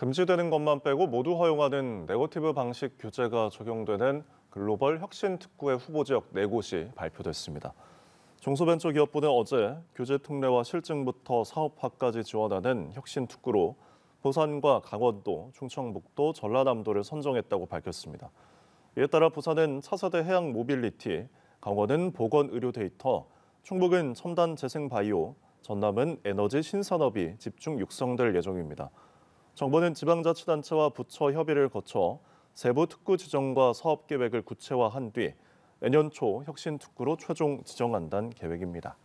금지되는 것만 빼고 모두 허용하는 네거티브 방식 규제가 적용되는 글로벌 혁신 특구의 후보 지역 네 곳이 발표됐습니다. 중소벤처기업부는 어제 규제 특례와 실증부터 사업화까지 지원하는 혁신 특구로 부산과 강원도, 충청북도, 전라남도를 선정했다고 밝혔습니다. 이에 따라 부산은 차세대 해양 모빌리티, 강원은 보건 의료 데이터, 충북은 첨단 재생 바이오, 전남은 에너지 신산업이 집중 육성될 예정입니다. 정부는 지방자치단체와 부처 협의를 거쳐 세부 특구 지정과 사업 계획을 구체화한 뒤 내년 초 혁신 특구로 최종 지정한다는 계획입니다.